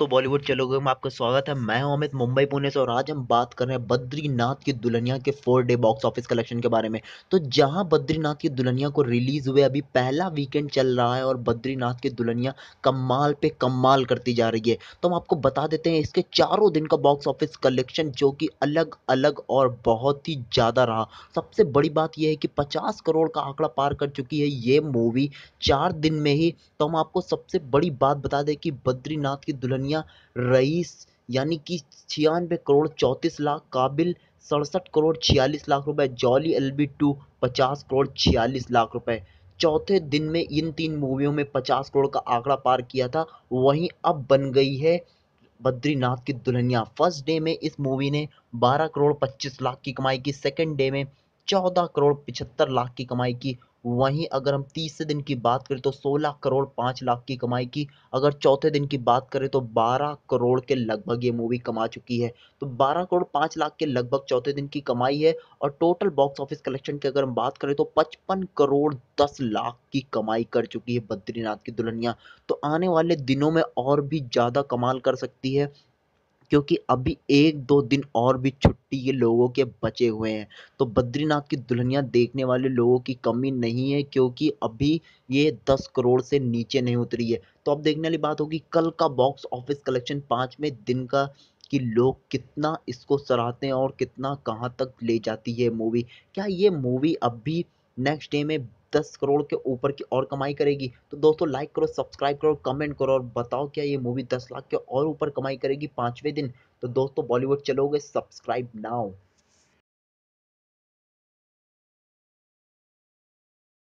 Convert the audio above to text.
दोस्तों बॉलीवुड चलोगे में आपका स्वागत है मैं हूं अमित मुंबई पुणे से और आज हम बात कर रहे हैं बद्रीनाथ की दुल्हनिया के four day box office collection के बारे में तो जहां बद्रीनाथ की दुल्हनिया को रिलीज हुए अभी पहला वीकेंड चल रहा है और बद्रीनाथ की दुल्हनिया कमाल पे कमाल करती जा रही है तो हम आपको बता देते हैं इसके चारों दिन का बॉक्स ऑफिस कलेक्शन जो कि अलग अलग और बहुत ही ज़्यादा रहा सबसे बड़ी बात यह है कि पचास करोड़ का आंकड़ा पार कर चुकी है ये मूवी चार दिन में ही तो हम आपको सबसे बड़ी बात बता दें कि बद्रीनाथ की दुल्हनिया सानिया रईस यानी कि छियानवे करोड़ चौंतीस लाख काबिल सड़सठ करोड़ छियालीस लाख रुपए जॉली एल बी टू पचास करोड़ छियालीस लाख रुपए चौथे दिन में इन तीन मूवियों में पचास करोड़ का आंकड़ा पार किया था वहीं अब बन गई है बद्रीनाथ की दुल्हनिया फर्स्ट डे में इस मूवी ने बारह करोड़ पच्चीस लाख की कमाई की सेकेंड डे में चौदह करोड़ पिछहत्तर लाख की कमाई की वहीं अगर हम तीसरे दिन की बात करें तो 16 करोड़ 5 लाख की कमाई की अगर चौथे दिन की बात करें तो 12 करोड़ के लगभग ये मूवी कमा चुकी है तो 12 करोड़ 5 लाख के लगभग चौथे दिन की कमाई है और टोटल बॉक्स ऑफिस कलेक्शन की अगर हम बात करें तो 55 करोड़ 10 लाख की कमाई कर चुकी है बद्रीनाथ की दुल्हनिया तो आने वाले दिनों में और भी ज़्यादा कमाल कर सकती है क्योंकि अभी एक दो दिन और भी छुट्टी के लोगों के बचे हुए हैं तो बद्रीनाथ की दुल्हनियाँ देखने वाले लोगों की कमी नहीं है क्योंकि अभी ये दस करोड़ से नीचे नहीं उतरी है तो अब देखने वाली बात होगी कल का बॉक्स ऑफिस कलेक्शन पाँचवें दिन का कि लोग कितना इसको सराहते हैं और कितना कहाँ तक ले जाती है मूवी क्या ये मूवी अब नेक्स्ट डे में दस करोड़ के ऊपर की और कमाई करेगी तो दोस्तों लाइक करो सब्सक्राइब करो कमेंट करो और बताओ क्या ये मूवी दस लाख के और ऊपर कमाई करेगी पांचवें दिन तो दोस्तों बॉलीवुड चलोगे सब्सक्राइब नाउ